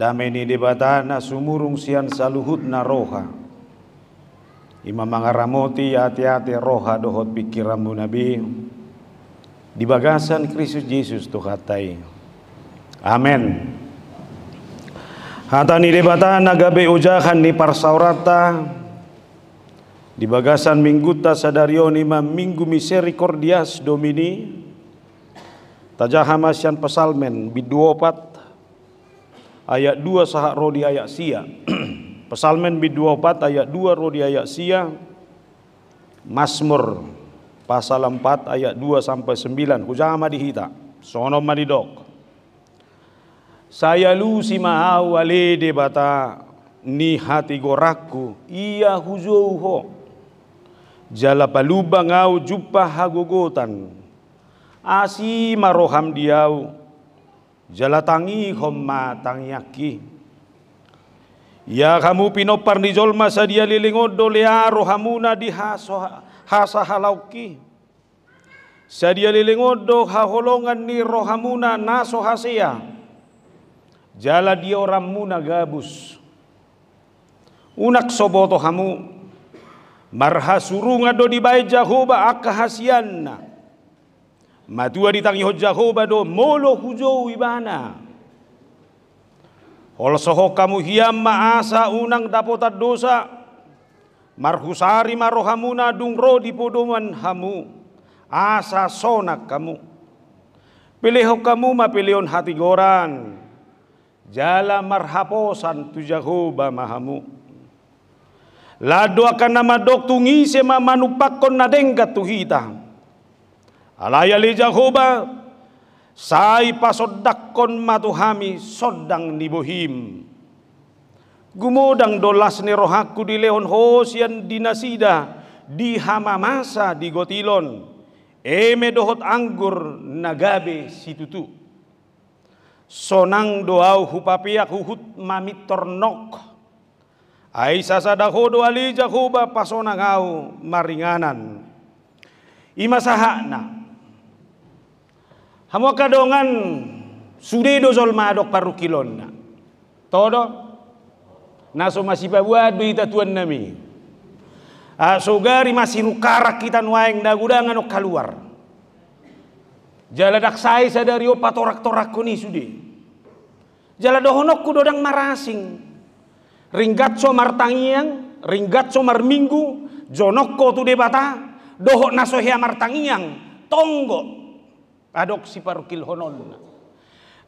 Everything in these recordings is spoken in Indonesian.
Dame ni debatana sumurung sian saluhut na roha imam mangaramoti hati-hati roha dohot pikiranmu nabi di bagasan Kristus Yesus tuh katai amin Hata ni debatana gabe ujahan ni parsaurata di bagasan mingguta sadarion imam minggu misericordias domini tajahama sian pesalmen biduopat ayat 2 sahak rodi ayat sia. Pesalmen bi 24 ayat 2 rodi ayat sia. Masmur pasal 4 ayat 2 sampai 9 kujama hita sono madidok Saya lu si mahau wale debata ni hati goraku ia huzouho jala palubang au jupah hagogotan asi maroham diau jalatangi homma tangyaki ya kamu pinopar di jolma sadia lilingodo learo rohamuna di haso hasa halauki sadia lilingodo haholongan ni rohamuna naso hasia jala dia orang muna gabus unak soboto hamu marha surunga do bai jahoba akahasianna matuari tangi hoba bado molo hujo wibana. hol soho kamu hiam maasa unang dapotat dosa marhusari marohamuna dungro di podoman hamu asa sonak kamu pilih kamu ma mapilion hati goran jala marhaposan jahoba mahamu lado akan nama dok tungi sema manupakon nadengkat tuhitang Alayali jahuba sai pasodakon matuhami sodang nibohim. gumudang dolas ni rohaku di leon hosian dinasida di hama masa di gotilon. Eme dohot anggur nagabe situtu. Sonang doau hupapiak huhut mamit tornok. Aisa doa ali jahuba pasonang au maringanan. imasaha sahakna hamo kadongan zolma dok madok kilon. todo naso masih wadu berita tuan nami ah, gari masih nukarak kita nuaeng dagudangan ok keluar jaladak sai sadari opa torak-torak kuni sudi jaladohonok kudodang marasing ringgat somar tangiang ringgat somar minggu jonoko tu debata dohok nasohia martangiang tonggo adok si parukil honon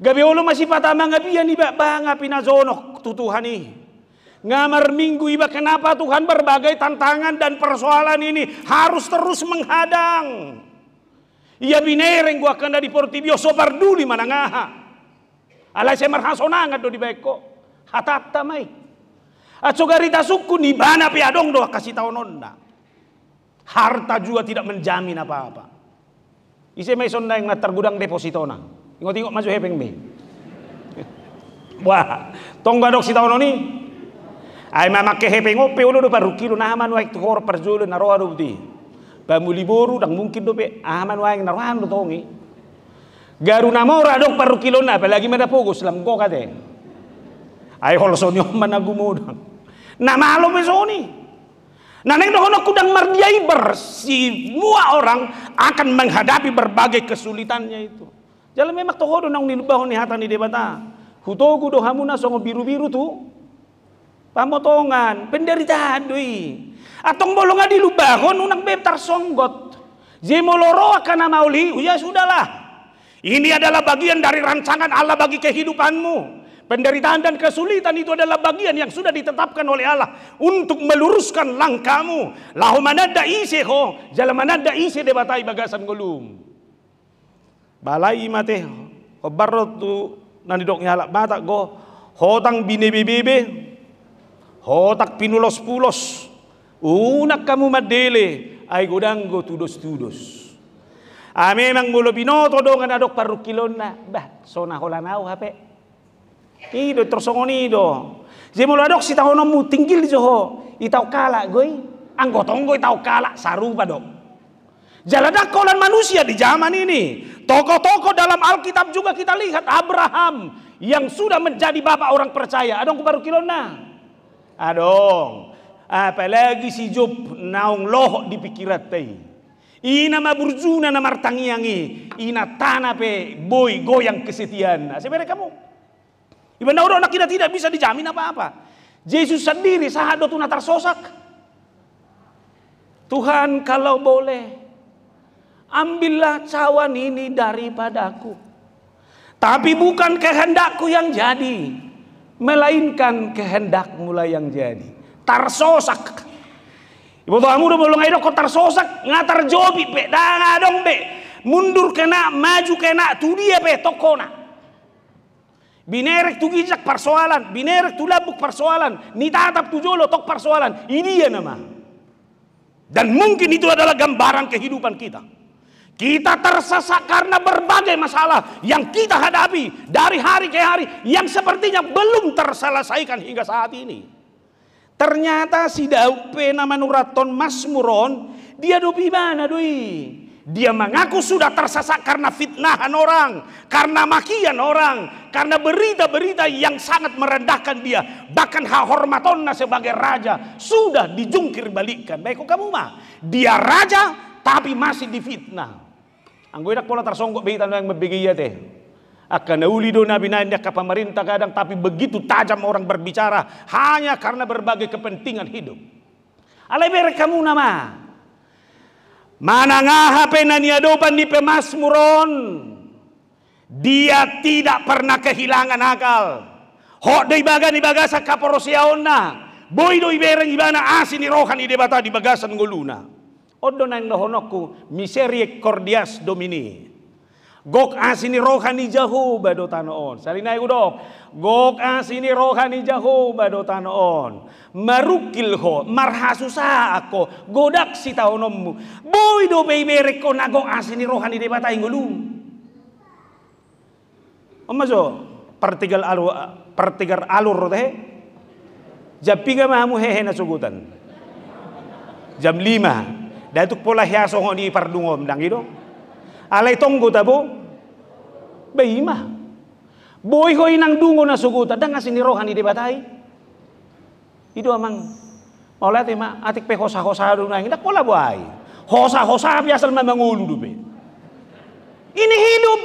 gabi ulo patama ngabi yan iba ba nga pinazonok tutuhan ni Ngamar minggu iba kenapa Tuhan berbagai tantangan dan persoalan ini harus terus menghadang. Ia binereng gua kena di portibio sopar duli ngaha. Alai semar nangat do di beko. Hatat tamai. Atsugarita suku ni bana piadong doa kasih tau nonna. Harta juga tidak menjamin apa-apa. Isi mai sonda yang tergudang deposito na. ingot tigo maju hepeng be. Wah, tong badok si tahun ini. mama ke hepeng ope oh, oh, ulu do parukiro na aman waik tuhor parjulo na roa dubti. boru, dang mungkin dope ah, aman waik na roa do tongi. Garuna mora dok kilo, na apalagi madapugos lam ko kate. Ay holsonyo managumudang. Na malo mesoni. Nah, neng dohono kudang mardiai semua orang akan menghadapi berbagai kesulitannya itu. Jalan memang dong nang ni lubah ni hatan ni debata. Hutoku dohamuna songo biru-biru tu. Pamotongan, penderitaan doi. Atong bolonga di lubahon unang beb songgot, Zemoloro akan mauli, ya sudahlah. Ini adalah bagian dari rancangan Allah bagi kehidupanmu. Penderitaan dan kesulitan itu adalah bagian yang sudah ditetapkan oleh Allah untuk meluruskan langkahmu. Lahu manada isi ho, jala manada isi debatai bagasan golum. Balai imate ho tu nadi dok nyalak batak go hotang bine bebe hotak pinulos pulos unak kamu madele ay godang go tudos tudos. Ame ah, mang gulo binoto dong adok parukilon parukilona, bah sona holanau hape. Ido tersongoni ido. Zemolodok si tahu nomu tinggil joho. Itau kala goi. Anggotonggo itau kala saru dok. Jaladak kolan manusia di zaman ini. Toko-toko dalam Alkitab juga kita lihat Abraham yang sudah menjadi bapak orang percaya. Adong baru kilona. Adong. Apalagi si Job naung loh di pikirat teh. Ina burjuna na martangiangi. Ina tanape boy goyang kesetiaan. Sebenarnya kamu orang anak kita tidak bisa dijamin apa-apa. Yesus sendiri sahado sahadatuna tersosak. Tuhan kalau boleh ambillah cawan ini daripadaku. Tapi bukan kehendakku yang jadi, melainkan kehendakmu lah yang jadi. Tarsosak. Ibu kamu udah belum ngaido kok tarsosak ngatar jobi Dah dong be, mundur kena, maju kena, tuh dia be, tokona. Binerek tu gijak persoalan, binerek tu labuk persoalan, tatap tu jolo tok persoalan. Ini ya nama. Dan mungkin itu adalah gambaran kehidupan kita. Kita tersesat karena berbagai masalah yang kita hadapi dari hari ke hari yang sepertinya belum terselesaikan hingga saat ini. Ternyata si Daud nama Nuraton Muron dia dobi mana doi? Dia mengaku sudah tersesat karena fitnahan orang, karena makian orang, karena berita-berita yang sangat merendahkan dia. Bahkan hormatona sebagai raja sudah dijungkir balikkan. Baik kamu mah, dia raja tapi masih difitnah. Anggota enak pola tersonggok begitu yang membegi ya, teh akan ulido nabi nabi ke pemerintah kadang tapi begitu tajam orang berbicara hanya karena berbagai kepentingan hidup. Alai kamu nama nani penaniadoban di pemasmuron. Dia tidak pernah kehilangan akal. Hok doi bagan ibagasa kaporosiaonna. Boy doi bereng ibana asin ah, rohan ide bata di bagasan goluna. Odo nang dohonoku miseri cordias domini. Gok asini rohani jahu badotan on. Salinai udok. Gok asini rohani jahu badotan on. Marukil ho marhasusa ako godak si taonommu. Boy do merek ko na gok asini rohani de batay ngulu. Omazo pertigal alur pertigar alur teh. ga mahamu hehe nasugutan. Jam lima. Datuk pola hiasong di pardungom dang gitu alay tonggo tabu beima boy ko inang dungo na suguta dang asini rohan di batai itu amang oleh tema atik pe hosa hosa dulu nang dak pola buai hosa hosa biasa memangulu be, ini hidup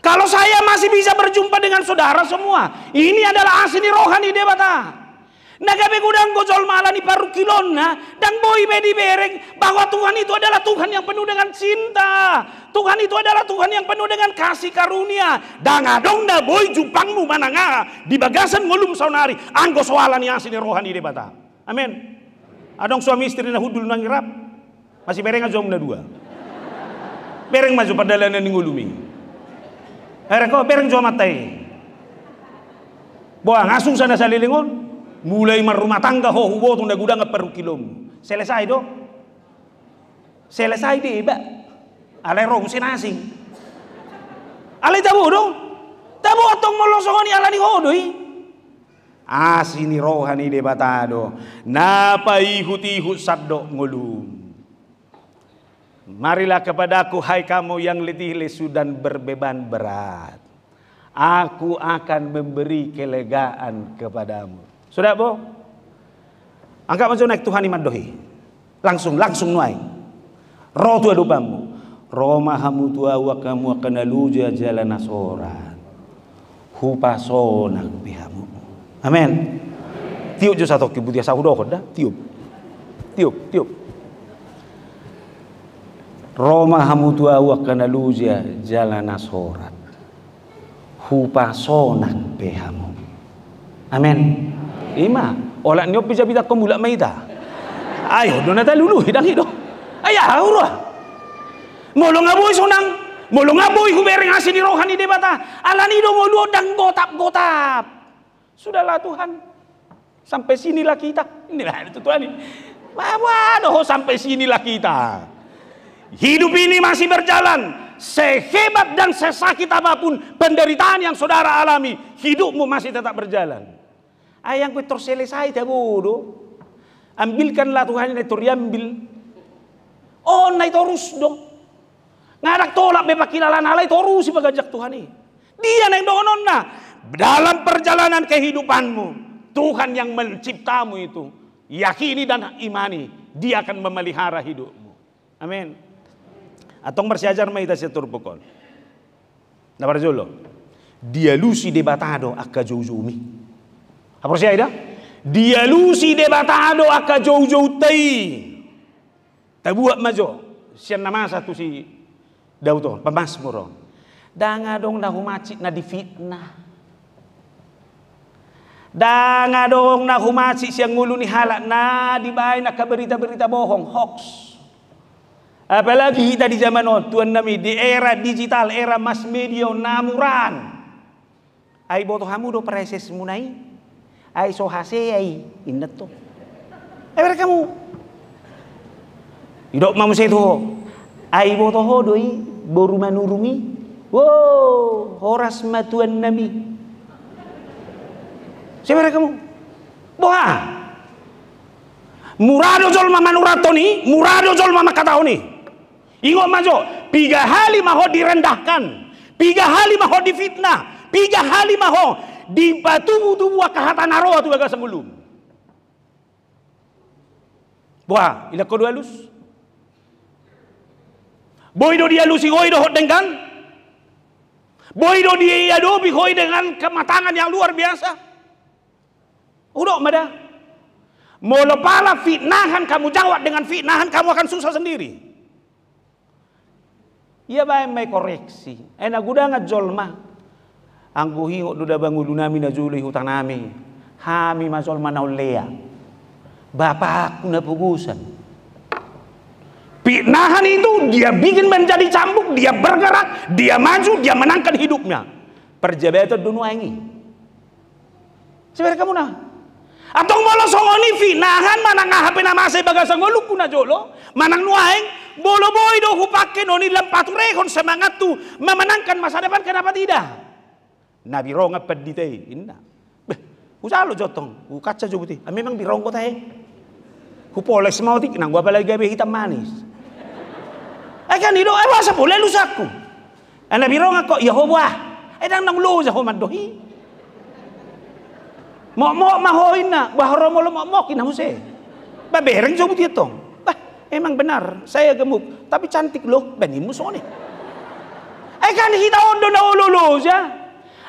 kalau saya masih bisa berjumpa dengan saudara semua ini adalah asini rohani debata Nagabe gudang gojol malah ni paru kilona, dan boy bedi bereng bahwa Tuhan itu adalah Tuhan yang penuh dengan cinta. Tuhan itu adalah Tuhan yang penuh dengan kasih karunia. Dan adong dah boy jupangmu mananga di bagasan ngulum saunari anggo soalan yang asli rohani di bata. Amin. Adong suami istri na hudul nangirap masih bereng aja umna dua. Bereng maju lainnya ngulumi. Hereko bereng jo matai. Buang asung sana salilingun mulai rumah tangga ho hubo tunda gudang peru kilom selesai do selesai deh ba ale si nasi ale tabu do tabu atong molosongoni ala ni hodoi asini rohani de batado napa ikuti ihu sabdo ngulum Marilah kepadaku hai kamu yang letih lesu dan berbeban berat. Aku akan memberi kelegaan kepadamu. Sudah bu? Angkat masuk naik Tuhan iman dohi. Langsung, langsung nuai. Roh tua dopamu. Roma hamu tua wa kamu akan aluja jalan asoran. Hupasona bihamu. Amin. Tiup juga satu kibut ya doh dah. Tiup. Tiup, tiup. Roma hamu tua wakana luja jalan asorat. sonak bihamu. Amin. Ima. Olak nyop bisa bisa kamu bulak maita. Ayo donata lulu hidang hido. Ayah haurah. Molo ngaboy sunang, Molo ngaboy ku bereng asi di rohani debata. Alani do molo dang gotap gotap. Sudahlah Tuhan. Sampai sinilah kita. Inilah itu Tuhan ini. Waduh sampai sinilah kita. Hidup ini masih berjalan. Sehebat dan sesakit apapun penderitaan yang saudara alami, hidupmu masih tetap berjalan. Ayang ku terselesai dah bodoh. Ambilkanlah Tuhan itu diambil. Oh, naik terus dong. ngarak tolak bebak kilalan alai terus si bagajak Tuhan ini. Dia naik donon na Dalam perjalanan kehidupanmu. Tuhan yang menciptamu itu. Yakini dan imani. Dia akan memelihara hidupmu. Amin. Atau bersiajar maita setur pokon. Nabar jolo. Dia lusi debatado akka jujumi ada? Dia lusi Dialusi debatado aka jauh-jauh tai. buat majo. Sian nama satu si Dauton, pemas murong. Danga dong nahu macik na difitnah. Danga dong nahu macik siang ngulu ni halak na dibain na berita-berita bohong, hoax. Apalagi kita di zaman oh, tuan nami di era digital, era mass media namuran. Ai botohamu do preses munai Ay sohase ay inat to. Ay mereka mo Idok mamu itu. Ay botoho doi boru manurumi. Wow, horas matuan nami. Siapa kamu? Boha. Murado jol mama nuratoni, murado jol mama ni Ingo majo, piga hali maho direndahkan, piga hali maho difitnah, piga hali maho di batu tubuh kehatan aroa tu bagas sebelum. Wah, ila dua lus? Boy do dia lusi koi do hot dengan. Boy do dia adobi koi dengan kematangan yang luar biasa. Udah mada. Mau lepala fitnahan kamu jawab dengan fitnahan kamu akan susah sendiri. Iya, baik baik koreksi. Enak gudang ngejolma ang buhi duda bangun nami na juli hutang nami hami masol mana lea bapak aku na pugusan fitnahan itu dia bikin menjadi cambuk dia bergerak dia maju dia menangkan hidupnya perjabatan dunia ini sebenarnya kamu nah atau bolo songoni finahan mana HP nama saya bagas lu kuna jolo mana nuaeng bolo boy do noni lempat rekon semangat tu memenangkan masa depan kenapa tidak na di tei inna lo jotong ukatsa jubuti a ah, memang tei ku pole semau tik nang gua balai gabe hitam manis eh, kan hidup eh wasa boleh lusaku ana eh, bironga kok ya hobwa eh dang nang mo ja homadohi Mok mok mahoina, nah. romo lo mok mokin nah, se, Ba bereng buti tong. Emang benar, saya gemuk, tapi cantik loh, benimu sone. Eh kan hita ondo na ululus ya.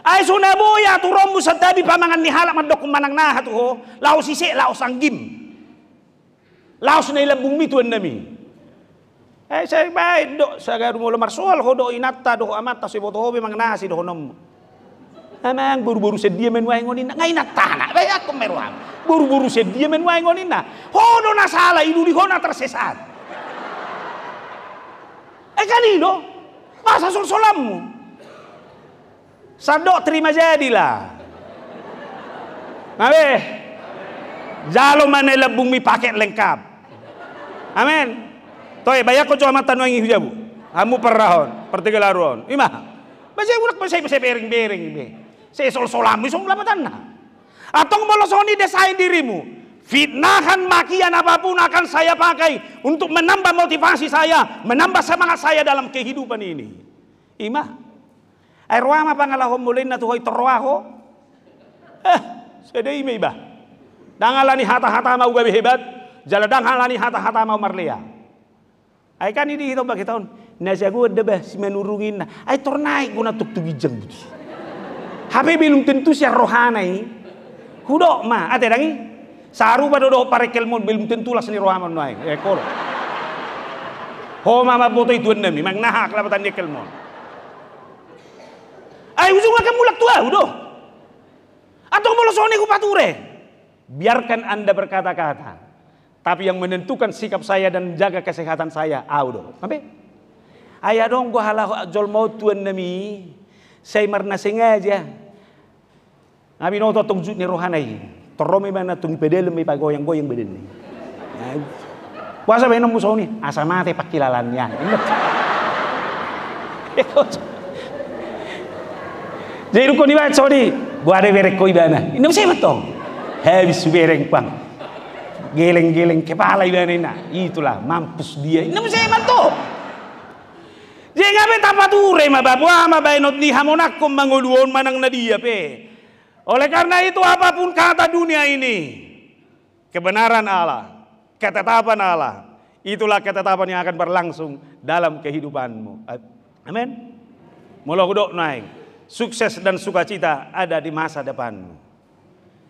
Ay tu turombo sa tabi pamangan ni halak manang kumanang nahat ho. Laos isi, laos anggim. Laos na ilambung tuan nami. Ay saya bay do sa rumo lamar soal ho do inatta do amatta si boto hobi mang nasi do nom. Amang buru-buru sedia men wae ngonina ngai natta na. Bay aku meruam. Buru-buru sedia men wae na. Ho do na salah idu di ho na tersesat. Eh kan ido. Masa sol solammu. Sandok terima jadilah. Amin. Jalo mana lebung mi paket lengkap. Amin. Toy bayar ko cuma tanwangi hujabu. Amu perahon, pertiga laruan, Ima. Baca ulak baca baca bering-bering be. Saya sol solamu sol lama tanah. Atau bolosoni desain dirimu. Fitnahan, makian apapun akan saya pakai untuk menambah motivasi saya, menambah semangat saya dalam kehidupan ini. Imah, Ay ma pangalahom mulin na tuhoy torwaho. Eh, sede ime iba. Dangalani hata-hata mau gabi hebat. Jaladang halani hata-hata mau marlea. Ay kan ini hitung bagi tahun. Nasagu debah si menurungin. Ay tornai guna tuk-tugi jeng. Habis belum tentu rohana rohanai. Kudo ma, ate dangi. Saru doh parekel mon belum tentu lah seni rohama nuai. Eh kolo. Ho mama boto itu nami, nahak lah batan dekel mon. Ayo, usung akan mulak tua, ah, udah. Atau mau soalnya kupature. Biarkan Anda berkata-kata. Tapi yang menentukan sikap saya dan jaga kesehatan saya, audo. Ah, do. Ayah dong gua halah jol mau tuan demi Saya marna sengaja. Nabi noto tungjut ni rohanai. Torome mana tung pedel mi pak goyang beden. Nah, puasa musuh musoni, asamate pakilalannya. Itu. jadi rukun ibadat sorry ada berek koi bana ini mesti betul habis bereng pang geleng-geleng kepala ibana ina itulah mampus dia ini mesti betul jadi ngabe tapature ma babua ma bainot ni hamonakum manguluon manang nadia dia pe oleh karena itu apapun kata dunia ini kebenaran Allah ketetapan Allah itulah ketetapan yang akan berlangsung dalam kehidupanmu amin mulo naik sukses dan sukacita ada di masa depan.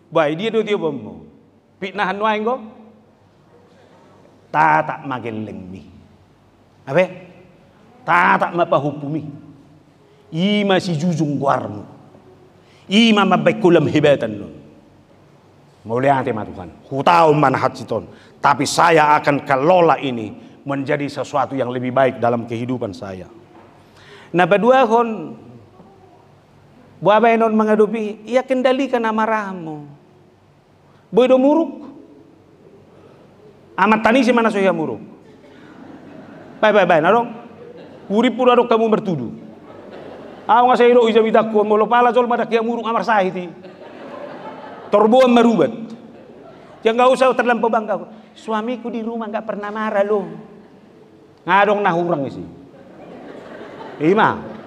Baik dia tu tiupamu. Pitnahan nuai ta tak makin lengmi. Apa? Ta tak Tatak mapahupumi. i masih jujung guarmu. i Ima mabekulam hebatan lu. Mulia tema Tuhan. Hutau manhat siton. Tapi saya akan kelola ini menjadi sesuatu yang lebih baik dalam kehidupan saya. Nah, berdua kon apa yang mengadupi, ya kendalikan amarahmu. itu muruk. Amat tani si mana saya muruk. Bye bye bye, narong. Urip pura dok kamu bertuduh. Aku nggak sayang dok ijab kuon. mau pala sol pada kia muruk amar sahiti. Torbuan merubat. Jangan nggak usah terlampau bangga. Suamiku di rumah nggak pernah marah loh. Ngadong nah orang sih. Ima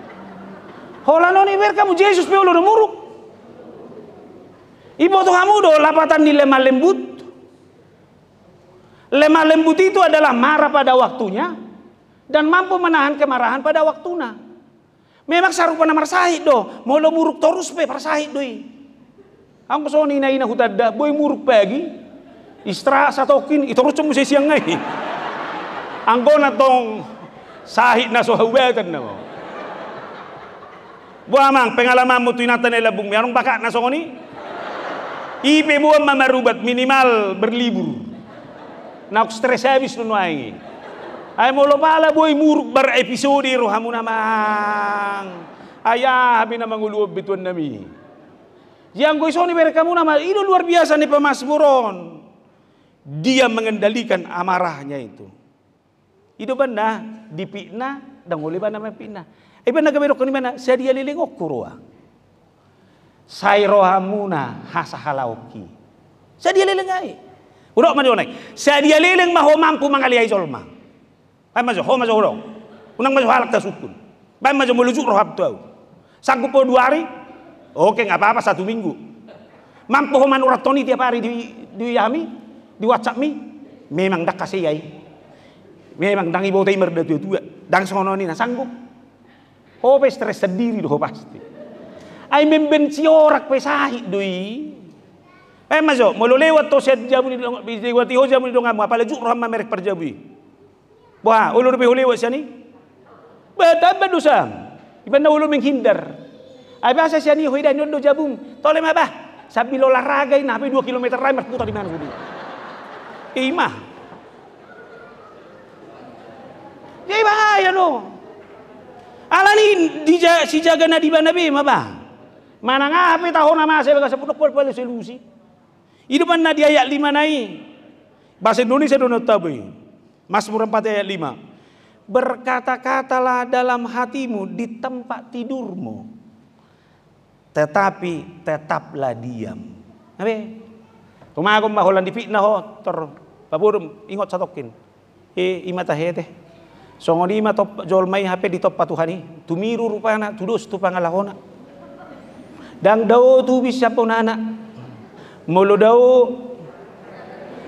non iber kamu Jesus pe ulur muruk. Ibu tuh kamu do lapatan di lemah lembut. Lemah lembut itu adalah marah pada waktunya dan mampu menahan kemarahan pada waktunya. Memang saru pernah sahid do, mau lo muruk terus pe marsahit doi. Aku so nina ina hutada, boy muruk pagi. istra satu kin itu terus cuma siang ngai. Anggona tong sahit na sohawatan na Buah mang, pengalamanmu tuinatan elabung. Anong baka na songoni? Ipe mama mamarubat minimal berlibur. Nak stress habis nun waingi. Ay mo lo pala boy muruk bar episode rohamu namang. Ayah habi na manguluob bituan nami. Yang gue soni mu nama itu luar biasa nih buron. Dia mengendalikan amarahnya itu. Itu benda dipikna dan oleh benda pina naga ni mana Saya dia sadialilingo kurua sairohamuna hasa halauki sadialiling ai urok dia sadialiling mahu mampu mangaliai solma Baik majo ho majo urok unang majo halak tasukun bai majo melujuk rohab Sangku sanggup dua hari oke nggak apa-apa satu minggu mampu urat toni tiap hari di di yami di whatsapp mi memang tak kasih yai memang tangi ibu tei merda tua dang sono nina sanggup Ho oh, stres sendiri doh pasti. Ai membenci orang pe sahih doi. Eh mazo, mau lewat to set jabu ni lewat ho jamu ni dongamu apala juk rahma merek perjabui. Wah, ulur pe lewat sani. Betapa dosa. Ibanda ulur menghindar. Ai bahasa sani ho dan do jabung. Tole ma Sambil olahraga ini sampai 2 km rai putar di mana gudi. Ima. Jadi bahaya no. Ala ni si jaga na di be ma ba Mana ngapi tahu nama saya bagas sepuluh pol pol solusi. hidup na di ayat lima nai. Bahasa Indonesia dono tabi. Mazmur 4 ayat 5. Berkata-katalah dalam hatimu di tempat tidurmu. Tetapi tetaplah diam. Nabi. Rumah aku di fitnah ho oh, ter baburum ingot satokin. E imatahe teh. Songo lima top mai HP di top patuhani. Tumiru rupa tudus tu pangalahona. dan dao tu bisa anak Molo dao.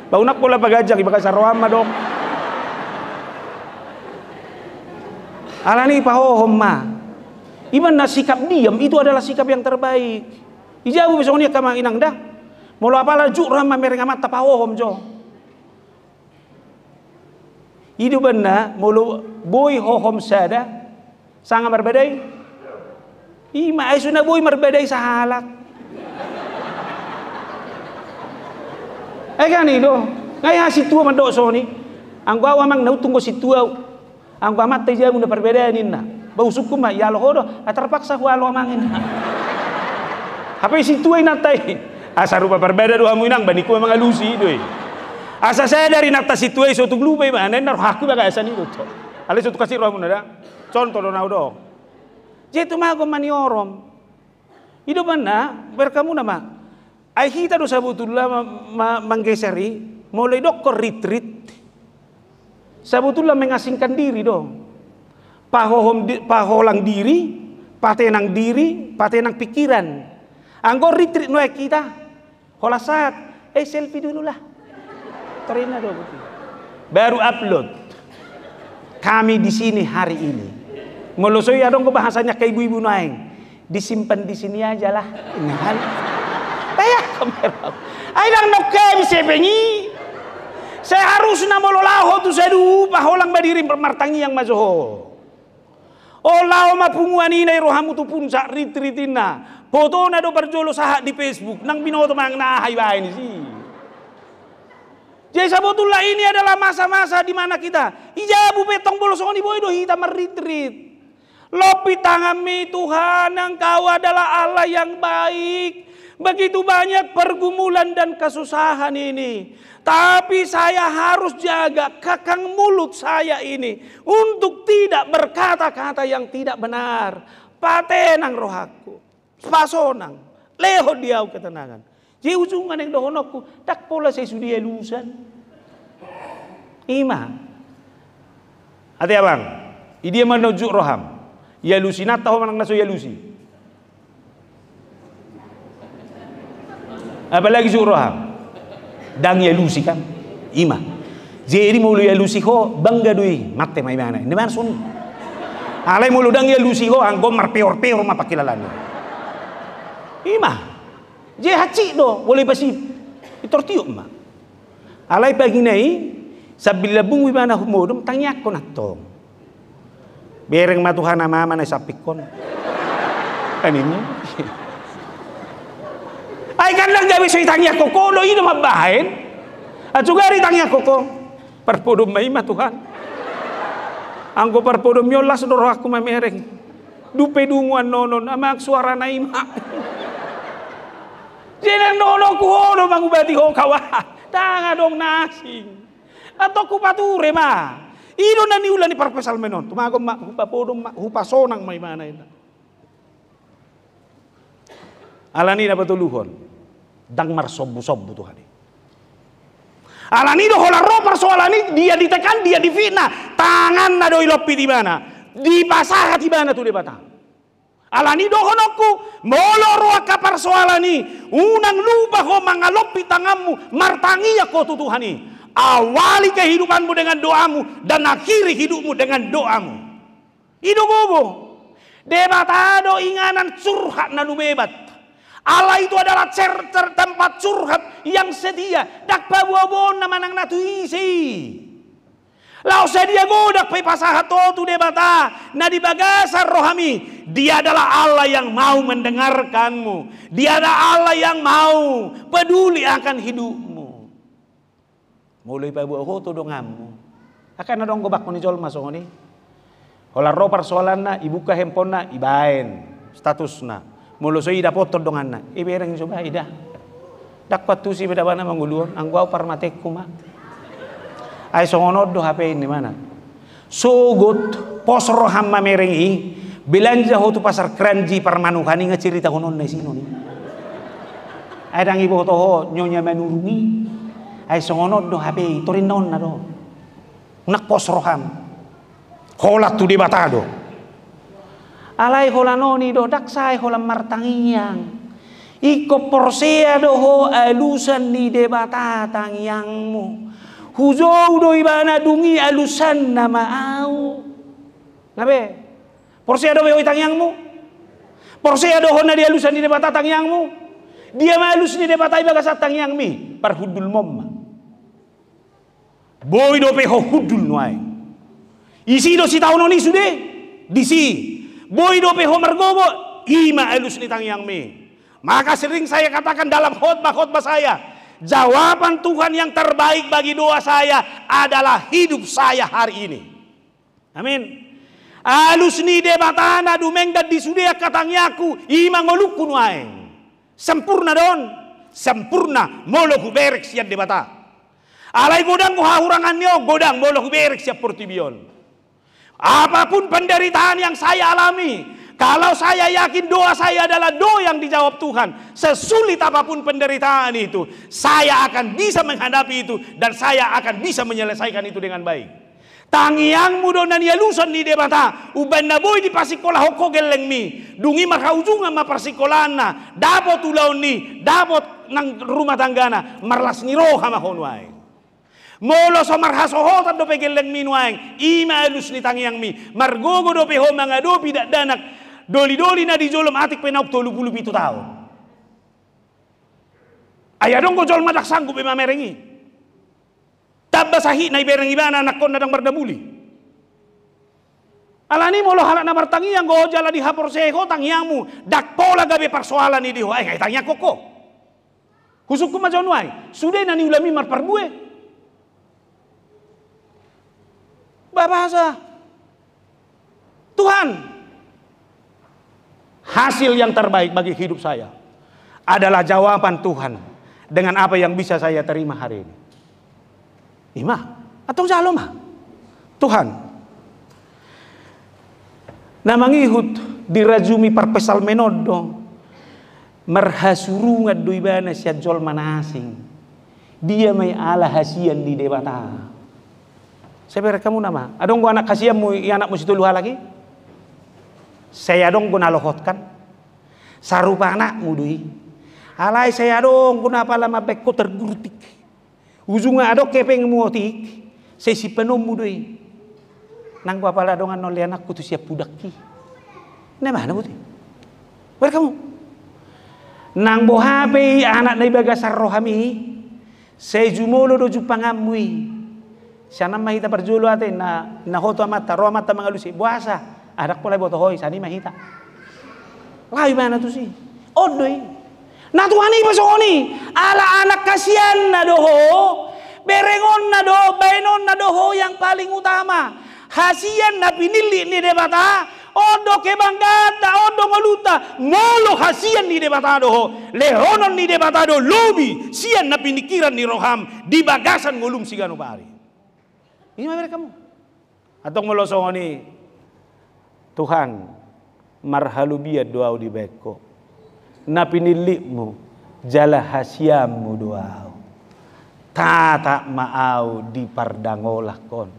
Baunak pola pagajak ibaka sarwama dok. Alani paho homma Iman na sikap diam itu adalah sikap yang terbaik. Ijabu besok ni kama inang dah. Molo apalah juk ramah mereng amat tapahohom jo. ಇದು ಬನ್ನ mulu boy ಹೋ sada, ಸಾದ sangat berbeda. Iya. Ima ay suna boy berbeda sa halak. Ay gani do. Ngay ha si tua man so ni. Ang gwawa mang nautunggo si tua. Ang amat ah, tay jamu na berbeda ni na. Bausuk ko ma yalo hodo terpaksa ku alo mangin. Apa si tua natay. Asa rupa berbeda do amuinang bani ku lusi do asa saya dari naktas situai suatu glube mana naruh aku bagai asa nih tuh ale suatu kasih roh munada contoh donau tu jaitu mah orang. hidup mana berkamu nama ai kita dosa butullah ma, ma, menggeseri mulai dokor retreat sabutullah mengasingkan diri dong pahohom di, paholang diri patenang diri patenang pikiran anggo retreat noe kita Holasat. saat eh selfie dulu lah Terima 23. Baru upload. Kami di sini hari ini. Melosoi ya dong bahasanya ke ibu-ibu naeng Disimpan di sini aja lah. kan Ayah kamera. Ayah no kem sebengi. Saya harus nama lo lolaho tu dulu paholang badiri permartangi yang oh lah ma punguan ini rohamu tu pun sak ritina. Foto nado berjolo sahak di Facebook. Nang binoto mang nahai ayu ini sih. Jadi sabotullah ini adalah masa-masa di mana kita ijabu betong ngoni boy, do kita meritrit. Lopi mi Tuhan, Engkau adalah Allah yang baik. Begitu banyak pergumulan dan kesusahan ini. Tapi saya harus jaga kakang mulut saya ini. Untuk tidak berkata-kata yang tidak benar. Patenang rohaku. Pasonang. Leho diau ketenangan. Je usungan yang aku Tak pola saya sudah lulusan. Ima. Hati abang. Idia menuju roham. Ya lusi natahu manang naso ya lusi. Apalagi suruh roham. Dang ya lusi kan. Ima. Jadi mulu ya lusi ho bangga dui mate mai mana. Ini mana sun. Alai mulu dang ya lusi ho anggo marpeor peor ma pakilalani. Ima. Je hacik do boleh pasi tertiup mak. Alai pagi nai sabila bung mana humodum tanya aku natong. Bereng matuhan nama mana sapikon. Ai kan lang gabi sa itangya ko ko, lo ino mabahin. Atu ah, gari tangya ko ko, parpudum mai ma Tuhan. yo, las doro ako mamereng. Dupe dunguan nonon, amak suara na Jeneng dono kuono mangubati ho kawa. Tanga dong nasing. Atau kupature ma. Ino na ni ulani parpesal menon. Tumago ma hupapodong ma hupasonang may mana ina. Alani na patuluhon. Dang marsobu-sobu Tuhan. Alani do ro marso alani dia ditekan dia difitnah. Tangan na do ilopi di mana? Di pasar di mana tu dia batang. Ala ni dohonoku molorua kapar soalani unang lupa ho mangalopi tanganmu martangi ya Tuhan ni awali kehidupanmu dengan doamu dan akhiri hidupmu dengan doamu ido gogo debatado inganan curhat nanu bebat Allah itu adalah cer, cer tempat curhat yang sedia dak bawa bon nama natu isi saya dia mudah pe pasahatotu debata. Nah di bagasar rohami. Dia adalah Allah yang mau mendengarkanmu. Dia adalah Allah yang mau peduli akan hidupmu. Mulai pe aku tu dongamu. Akan ada gobak menijol masuk ini. Olah roh persoalannya, ibuka handphonenya, ibain statusna. Mulu soi dapot donganna. yang coba ida. Dak tu si bedabana mangguluan, angguau parmatekku mak ay hape ini mana soogot posro hamma merengi belanja hotu pasar keranji permanuhani ngecerita konon nesino ni ay dangi boto ho nyonya menurungi ay do hape torin non na do nak posro ham holat tu di do alai holanoni do daksai holam martangiang Iko porsia doho alusan ni debata tangiangmu. Hujau doi bana dungi alusan nama au labe porsi ada beoi tangyangmu porsi ada hona di alusan di debata tangyangmu dia malus alus di debata iba satang yang parhudul momma boy do peho hudul nuai isi do si tahun oni sude disi boy do peho mergobo ima alus di tangyang maka sering saya katakan dalam khotbah khotbah saya Jawaban Tuhan yang terbaik bagi doa saya adalah hidup saya hari ini. Amin. Alusni debatana dumengda disudia katangyaku oluku nuaeng. Sempurna don. Sempurna moloku siap siat debata. Alai godang kuhahurangan nio godang molo berek siap portibion. Apapun penderitaan yang saya alami, kalau saya yakin doa saya adalah doa yang dijawab Tuhan, sesulit apapun penderitaan itu, saya akan bisa menghadapi itu dan saya akan bisa menyelesaikan itu dengan baik. Tangiang mudo nan yaluson di debata, uban na boy di pasikola hoko geleng mi, dungi maka ujungan ma pasikolana, dapot ulau ni, dapot nang rumah tanggana, marlas ni roha honwai. Molo so sa dope geleng mi minuang, ima elus ni tangiang mi, margogo dope homa ngadopi dak danak, doli-doli na di jolom atik penauk tolu bulu pitu tau. Ayah dong gojol madak sanggup ema merengi. Tambah sahih na ibereng ibana anak kon nadang berdabuli. Alani molo halak na martangi yang go jala di hapor seho tangiamu dak pola gabe persoalan ini diho. eh tanya koko. Husuku majon wai sudah nani ulami mar parbue. Bahasa Tuhan hasil yang terbaik bagi hidup saya adalah jawaban Tuhan dengan apa yang bisa saya terima hari ini. Ima atau jaloma Tuhan. Namangi hut dirajumi perpesal menodo merhasurunga duibana siajol manasing. Dia mai ala hasian di debata. Saya kamu nama. Adong anak kasiamu, anakmu situ luha lagi? saya dong guna lohotkan sarupa anak mudui alai saya dong guna apa lama beko tergurtik ujungnya ada kepeng muotik sesi penuh mudui nangku apa dongan noli anak kutu siap pudaki ne mana putih where kamu nang bohape anak nai bagasar rohami sejumolo doju pangamui sana mahita perjulu ate na na hoto amata roh amata mangalusi buasa adak pulai boto hoi sani mahita lai mana tu si? odoi oh, na tuhan ini besokoni ala anak kasihan nadoho berengon do bainon nadoho yang paling utama hasian napi pinili ni debata odo kebanggata odo ngoluta ngolo hasian ni debata doho lehonon ni debata do lobi sian napi pinikiran ni roham di bagasan ngolum ganu pari ini mah kamu atau songoni, Tuhan marhalubia doa di beko nilikmu jala hasiamu doa tata maau di pardangolah kon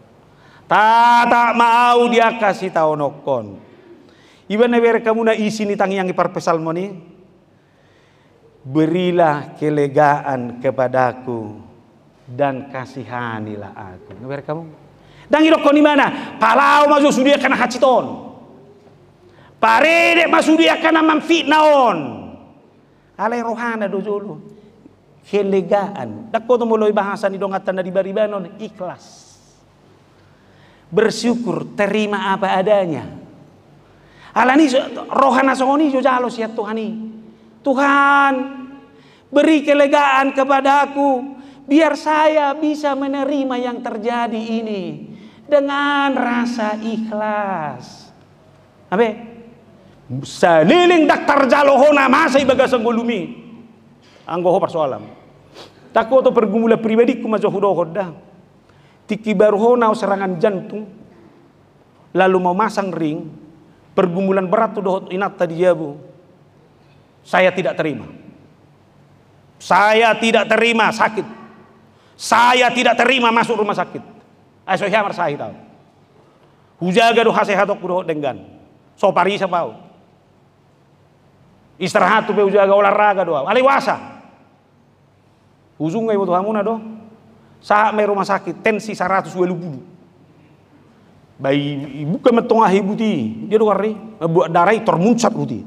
tata maau di kasih tahu nokon iban ewer kamu na isi ni tangi yang iparpesal moni berilah kelegaan kepadaku dan kasihanilah aku neber kamu dan rokon di mana? Palau masuk sudia kena haciton. Parede masudi akan nama fitnaon. Alai rohana dojolo. Kelegaan. Dakko to moloi bahasa ni dongatan dari baribanon ikhlas. Bersyukur terima apa adanya. Alani rohana songoni jo jalo sia Tuhan Tuhan beri kelegaan kepadaku biar saya bisa menerima yang terjadi ini dengan rasa ikhlas. Amin saliling daktar jalohona masai bagasang golumi anggo ho persoalan takut atau pergumula pribadi ku majo hudo tiki baru hona serangan jantung lalu mau masang ring pergumulan berat dohot inat tadi jabu ya, saya tidak terima saya tidak terima sakit saya tidak terima masuk rumah sakit Saya marsahi tau. hujaga doha sehat aku dengan so parisa pau istirahat tuh, pe jaga olahraga doa aliwasa gak ibu amuna do saat me rumah sakit tensi 100, 120 bayi ibu ke metengah ibu ti dia do kari buat darai tormuncat buti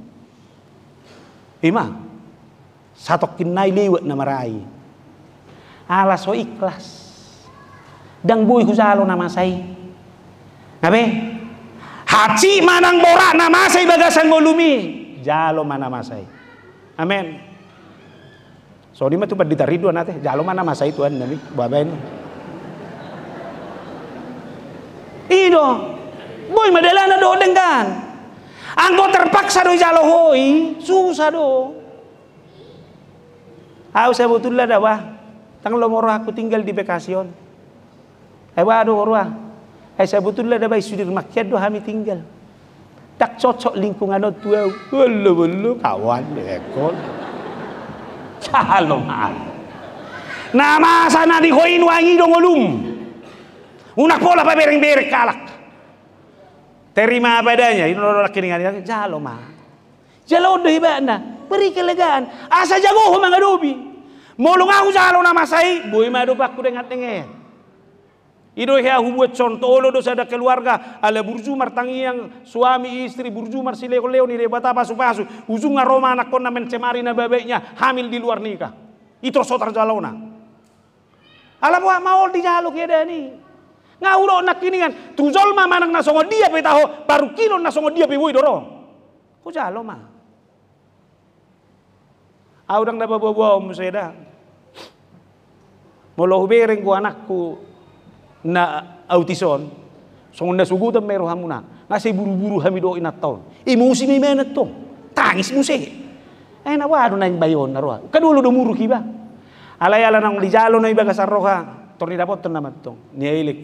ima satu kinai lewat nama rai alas so ikhlas dang boy kusalo nama saya ngabe Haji manang borak nama saya bagasan golumi jalo mana masai. Amin. Sorry mah tu berdita dua nate jalo mana masai tuan nabi babain. Ido, boy medelana nado dengan. Anggo terpaksa do jalo hoi, susah do. Aku saya betul lah dah wah. Tang moro aku tinggal di Bekasion. Eh wah do wah. Eh saya betul lah dah bayi sudir makian do kami tinggal tak cocok lingkungan tua welu welu kawan lekol caloman nama sana koin wangi dong olum unak pola apa bereng bereng kalak terima badannya ini orang keringan caloma jalo deh bana beri kelegaan asa jago ho mau lu ngaku jalo nama saya boy madu aku dengan dengar Ido ya hubu contoh oh, lo dosa ada keluarga ala burju martangi yang suami istri burju sileo leo ni apa supaya pasu ujung aroma anak kona mencemari na babeknya hamil di luar nikah. Itu sotar jalona. Alam wa maul di jaluk ya dani. Ngauro nak kini kan tujol mama anak nasongo dia petaho baru kilo nasongo dia woi doro. Ku jalo ma. Aurang dapat bawa bawa museda. lo bereng ku anakku na autison songon na ta mero hamuna se buru-buru hami do i imusi eh, mi mena to tangis musi eh na wado na bayon na roa kadulo do muru kiba ala nang lijalo na ibaga sarroha torni dapot na ni niailik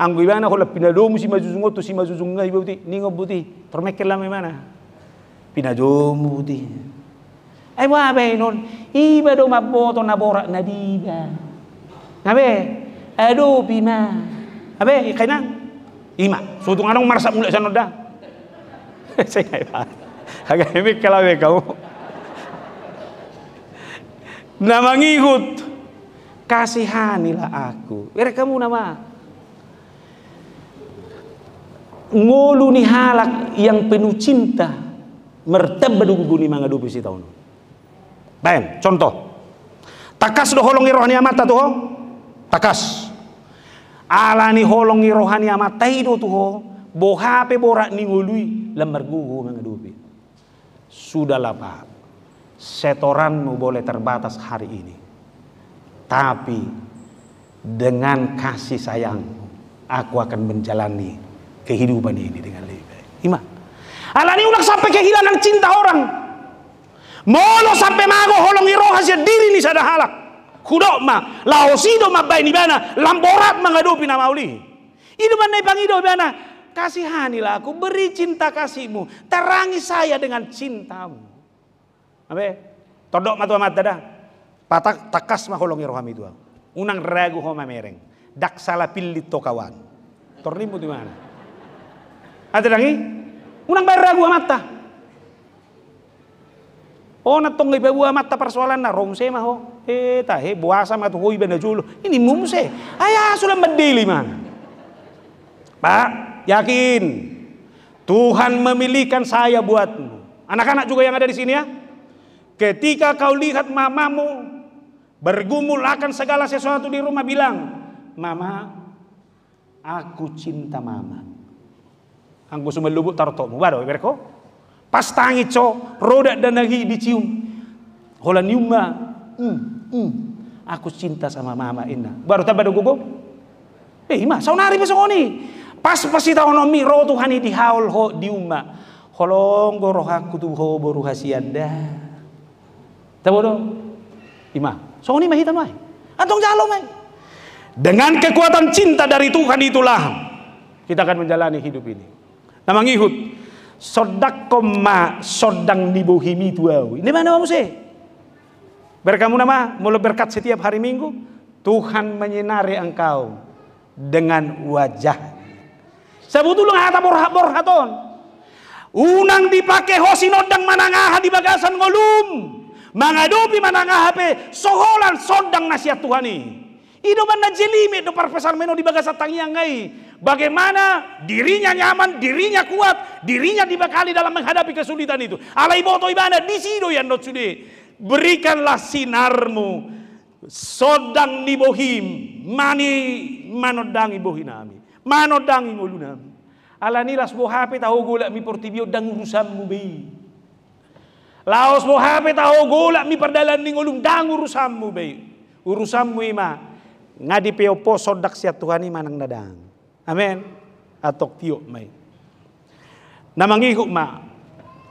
ang ibana ko pina do si mazuzungo to si mazuzunga ibuti ningo buti tormekel eh, la mana do buti ay wa be non iba do maboto na borak na diba ngabe Aduh bima abe ikaina ima sutung anong marsa mulai sana dah saya nggak agak hebat kalau kamu nama ngikut kasihanilah aku biar kamu nama ngolu ni halak yang penuh cinta merteb bedugu ni mangadu bisi tahun Baik, contoh takas doholongi holongi rohani amata tuh takas ala ni holongi rohani ama taido tuho bohape borak ni ngului lemergugu mengedupi sudahlah pak setoranmu boleh terbatas hari ini tapi dengan kasih sayang aku akan menjalani kehidupan ini dengan lebih baik ala alani ulang sampai kehilangan cinta orang molo sampai mago holongi rohani diri ini sadahalak kudok Kudokma, laosido mabaini bana, lamborat mengadupi nama mauli, Ini mana pangido bana, kasihanilah aku, beri cinta kasihmu, terangi saya dengan cintamu. Apa? Todok tua mata dah Patak takas holongi rohami dua. Unang ragu homa mereng. Dak salah pilih tokawan. Tornimu di mana? Ada lagi? Unang bayar ragu amat Oh natong buah mata persoalan na rongse se maho. Eh tahe buasa matuhoy benda julu Ini mumse. ayah sudah mandili man. Pak, yakin. Tuhan memilihkan saya buatmu. Anak-anak juga yang ada di sini ya. Ketika kau lihat mamamu bergumul akan segala sesuatu di rumah bilang, "Mama, aku cinta mama." Angku sumelubuk tartomu baru berko. Pas tangi co roda dan lagi dicium holan nyuma, mm, mm. aku cinta sama mama ina baru tambah dong gugup eh ima, ma hari besok ini, pas pasti tahu nomi ro Tuhan di dihaul, ho diuma holong goroh aku tuh ho boru hasianda tahu dong ima sauni mah hitam mai antong jalo mai dengan kekuatan cinta dari Tuhan itulah kita akan menjalani hidup ini Nama ihud Sodak koma sodang nibohimi tuau. Ini mana kamu sih? Berkamu nama, mulut berkat setiap hari minggu, Tuhan menyinari engkau dengan wajah. Sabutulung hata borhat borhaton. Unang dipakai hosinodang manangah di bagasan ngolum. Mangadopi manangah pe soholan sodang nasihat Tuhan ini. Ido benda jelime do parpesan meno di bagasan yang ngai. Bagaimana dirinya nyaman, dirinya kuat, dirinya dibekali dalam menghadapi kesulitan itu. Alai boto ibadah di sido yang not sudi. Berikanlah sinarmu. Sodang nibohim. Mani manodangi bohinami. Manodangi ngulunam. Ala nilas bohape tahu gula mi portibio dang urusan mubi. Laos bohape tahu gula mi perdalan ningulung dang urusan mubi. Urusan ima. Ngadi peopo sodak siat Tuhan manang dadang. Amen. Atok tio mai. ihuk ma.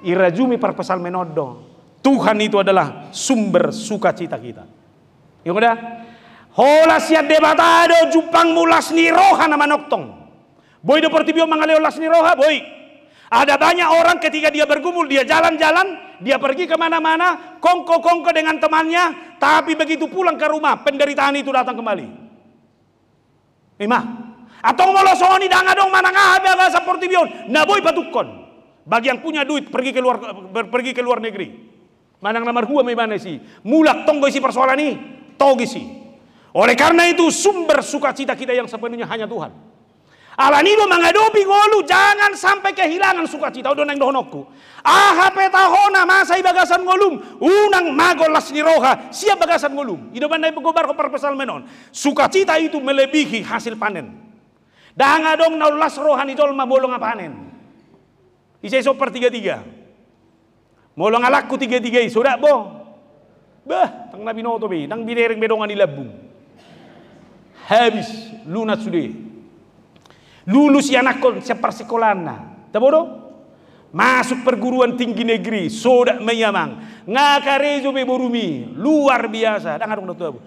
Irajumi perpesal menodo. Tuhan itu adalah sumber sukacita kita. Ya udah. Hola siat debatado jupang mulas ni roha nama noktong. Boy seperti bio mangaleo las ni roha boy. Ada banyak orang ketika dia bergumul, dia jalan-jalan, dia pergi kemana-mana, kongko-kongko dengan temannya, tapi begitu pulang ke rumah, penderitaan itu datang kembali. Imah, Atong molosoni dangadong manangahabi aga sa portibion. boy patukon. Bagi yang punya duit pergi ke luar pergi ke luar negeri. Manang nama gua may mana sih? Mulak tonggo isi persoalan ini. Togi sih. Oleh karena itu sumber sukacita kita yang sepenuhnya hanya Tuhan. lo mangadopi ngolu jangan sampai kehilangan sukacita udah neng dohonoku. Ah petahona masa ibagasan ngolum unang magolas ni roha siap bagasan ngolum. Ido bandai pegobar ko perpesal menon. Sukacita itu melebihi hasil panen. Dahanga dong naulas rohan idol ma bolong apanen. Isai sopar tiga-tiga. Molong alaku tiga-tiga sudah bo. Bah, tang nabi noto be, tang binereng bedongan di labung. Habis lunat sudah. Lulus yanakon separ sekolana. Tabodo? Masuk perguruan tinggi negeri, sodak menyamang. Ngakarejo be borumi, luar biasa. adong datu abu.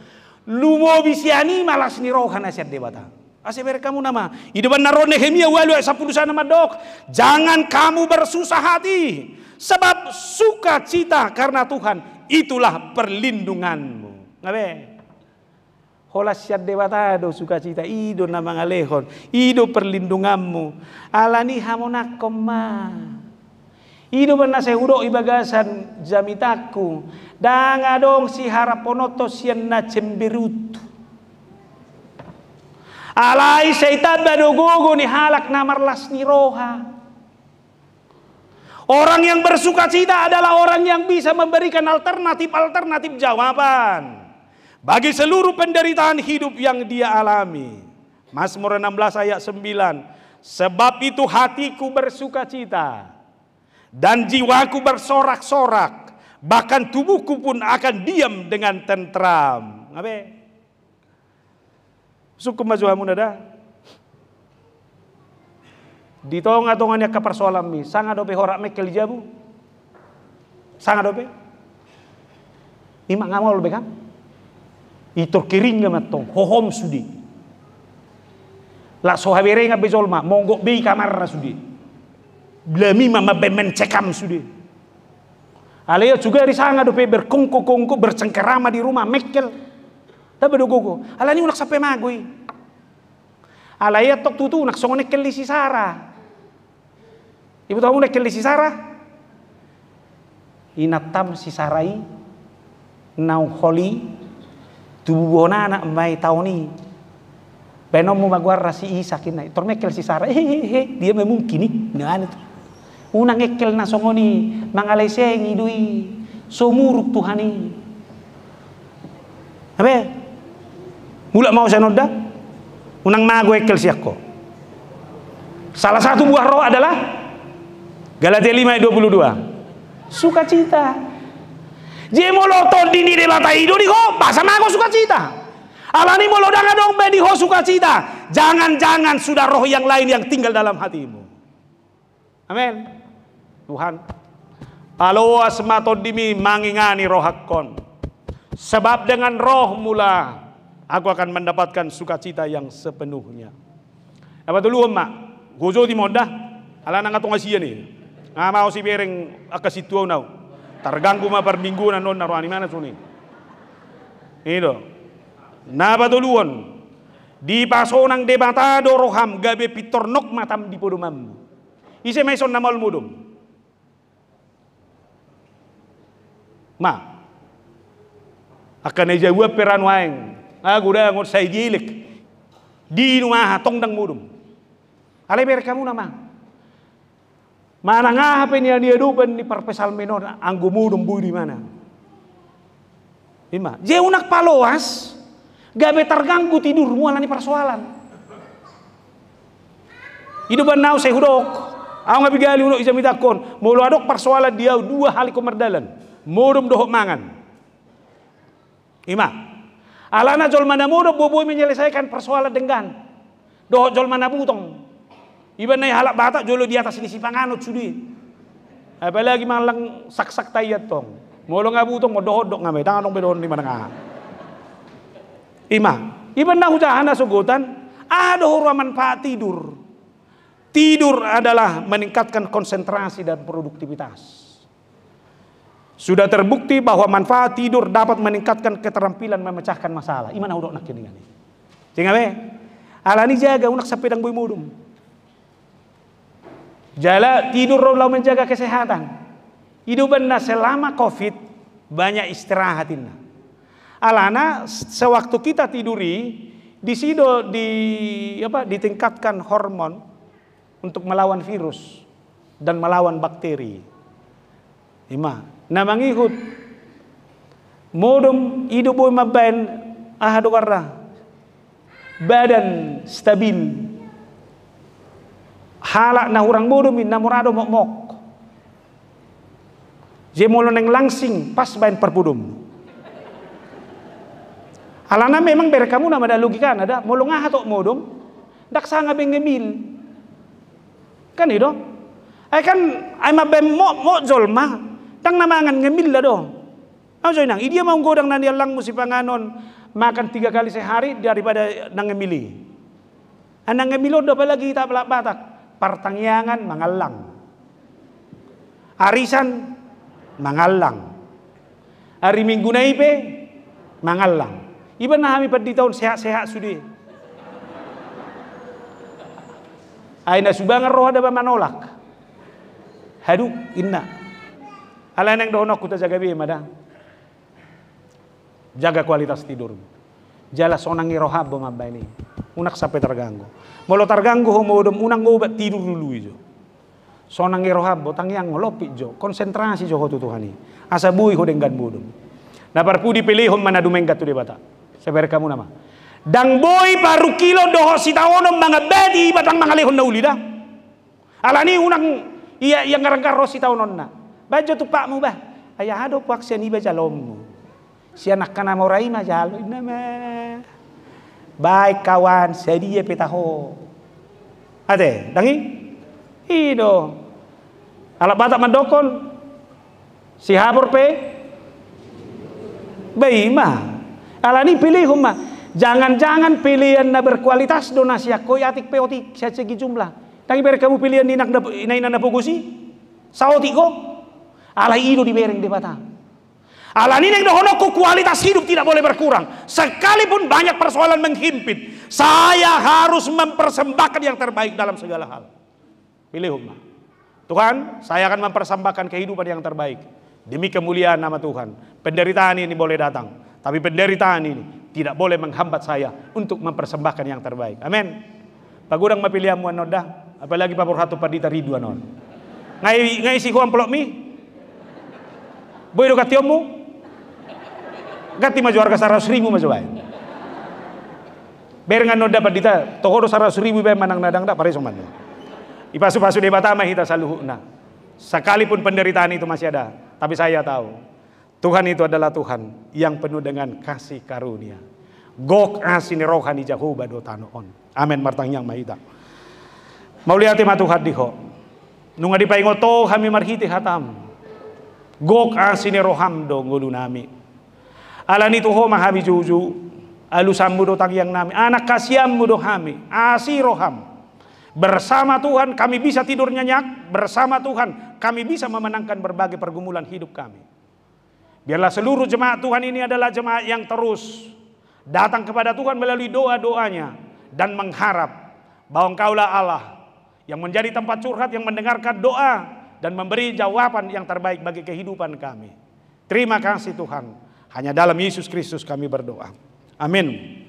Lumo bisiani malas nirohan nasihat debata ber kamu nama. Idaban naro Nehemia walu sapuluh sana madok. Jangan kamu bersusah hati. Sebab sukacita karena Tuhan itulah perlindunganmu. Ngabe? Hola syad do sukacita ido nama ngalehon. Ido perlindunganmu. Alani hamonak koma. Ido saya sehuro ibagasan jamitaku. Dangadong si ponoto sian na cemberutu. Alai syaitan badogogo ni halak namarlas ni roha. Orang yang bersuka cita adalah orang yang bisa memberikan alternatif-alternatif jawaban bagi seluruh penderitaan hidup yang dia alami. Mazmur 16 ayat 9. Sebab itu hatiku bersuka cita dan jiwaku bersorak-sorak. Bahkan tubuhku pun akan diam dengan tentram. Ngapain? hamun ada. Di tonga-tongannya ke persoalan mi. Sangat dope horak mekel jabu. Sangat dope. mak ngamal lebih kan? itu kering gak matong. Hohom sudi. Lah sohabere nga bezol ma. Monggo bi kamar sudi. Blami mama bemen cekam sudi. Aleo juga di sana dope berkungku-kungku bercengkerama di rumah mekel. Tabadugugo. Ala ni unak sa magui. Ala ah, iya tok tutu nak songo nekeli si Sarah. Ibu tahu nekeli si Sarah? Inatam si Sarai nau holi tubuh anak mai ni. Benom mau maguar sakit Isa tor mekel si Sarah. Hehehe dia nah, ni. Nah itu. Unang ekel na songoni sengi dui. Sumuruk Tuhani. Apa? Mula mau saya noda? Unang mago ekel siako. Salah satu buah roh adalah Galatia 5 ayat 22. Sukacita. molo loton dini de lata ido di go, pasang mago sukacita. Alani molo danga dong bedi ho sukacita. Jangan-jangan sudah roh yang lain yang tinggal dalam hatimu. Amin. Tuhan. Aloa dimi mangingani rohakon. Sebab dengan roh mula aku akan mendapatkan sukacita yang sepenuhnya. Apa dulu emak? Gojo di moda, ala nang atong asia ni. Nga ah, mau si bereng akasituaw ah, nau. Terganggu ma per minggu nan non naruani mana suni. tuh nah, luon? Di paso nang debata doroham pitor pitornok matam di podumam. Ise may son namal mudum. Ma. Akan ejawab peran waeng Aku udah ngot sai jilik di rumah tong dang mudum ale ber kamu nama mana ngah apa ini dia dupen di perpesal menor anggo mudum bui di mana ima je unak paloas gabe terganggu tidur ni persoalan hidup nau saya hudok Aku nggak bigali untuk ijam kon. Mau adok persoalan dia dua hal komerdalan. Mudum dohok mangan. Ima. Alana jol mana mudo bobo menyelesaikan persoalan dengan doh jol mana butong. Iban nai halak batak jolo di atas ini si panganut sudi. Apalagi malang sak-sak tayat tong. Molo nggak butong mo dohodok nga may tanong bedon mana ngah. Ima, iban nahu jahana sugutan, ada huruan manfaat tidur. Tidur adalah meningkatkan konsentrasi dan produktivitas. Sudah terbukti bahwa manfaat tidur dapat meningkatkan keterampilan memecahkan masalah. Iman udah nak jenengan ini. Tinggal Alani jaga unak sepedang bui mudum. Jala tidur rola menjaga kesehatan. benda selama covid banyak istirahatin. Alana sewaktu kita tiduri di sido di apa ditingkatkan hormon untuk melawan virus dan melawan bakteri. Ima, na ikut modum hidup boy mabain ahadu warra badan stabil hala na modum modom na mok-mok jemolo neng langsing pas bain perpudum alana memang kamu nama kan, ada logika ada molong aha tok modum dak sanga bengemil kan itu ay kan ay mabem mok mo zolma Tang namangan ngemil lah dong. Aku saya nang? dia mau godang nanti alang musi panganon makan tiga kali sehari daripada nang ngemili. Anang ngemilo apa lagi tak pelak batak. Partangyangan mangalang. Arisan mangalang. Hari Minggu naipe mangalang. Iban kami pada tahun sehat-sehat sudah. Aina subangan roh ada nolak. Hadu inna Hal yang dono onok kuta jaga bi madang. Jaga kualitas tidur. Jala sonangi rohab mabba ini. Unak sampai terganggu. Molo terganggu homo udom unang ngobat tidur dulu ijo. Sonangi rohab botang yang ngolopi jo. Konsentrasi jo hotu Tuhani. Asa bui hodenggan budum. Napar pudi pilih hom mana dumenggat tu debata. Seber kamu nama. Dang boy baru kilo doho sitawonom mga bedi batang mga lehon iya, iya na ulida. Alani unang iya yang ngarangkar rosi tawonon na. Baju pak mu bah ayah ada puak sian iba jalommu sian nakana morai ma jalo nama baik kawan sedia petaho ade dangi ido alat batak mendokon. si habur pe Baima, alani pilih huma. Jangan-jangan pilihan na berkualitas donasi ya tik peotik saya segi jumlah. Tapi kamu pilihan nak na ina na pugusi, saotik kok. Ala di bereng di mata. Ala ini yang dohonoku kualitas hidup tidak boleh berkurang. Sekalipun banyak persoalan menghimpit. Saya harus mempersembahkan yang terbaik dalam segala hal. Pilih umma. Tuhan, saya akan mempersembahkan kehidupan yang terbaik. Demi kemuliaan nama Tuhan. Penderitaan ini boleh datang. Tapi penderitaan ini tidak boleh menghambat saya untuk mempersembahkan yang terbaik. Amin. Pak Pagudang amuan noda, apalagi Pak Purhatu padita riduan Ngai ngai si amplop mi, Boy do katiomu? Gati maju harga seratus ribu maju bay. Berengan noda noda toko do seratus ribu bay manang nadang da pare soman. Ipasu-pasu deh batama kita nah. Sekalipun penderitaan itu masih ada, tapi saya tahu Tuhan itu adalah Tuhan yang penuh dengan kasih karunia. Gok asin rohani jahuba do on. Amin martang yang mahita. Mau lihat tema Tuhan diho. Nunga dipaingo to kami marhiti hatam gok asine do ngulu nami alani tuho mahami juju alusammu do yang nami anak kasiammu do hami asi roham bersama Tuhan kami bisa tidur nyenyak bersama Tuhan kami bisa memenangkan berbagai pergumulan hidup kami biarlah seluruh jemaat Tuhan ini adalah jemaat yang terus datang kepada Tuhan melalui doa-doanya dan mengharap bahwa Engkaulah Allah yang menjadi tempat curhat yang mendengarkan doa dan memberi jawaban yang terbaik bagi kehidupan kami. Terima kasih Tuhan. Hanya dalam Yesus Kristus kami berdoa. Amin.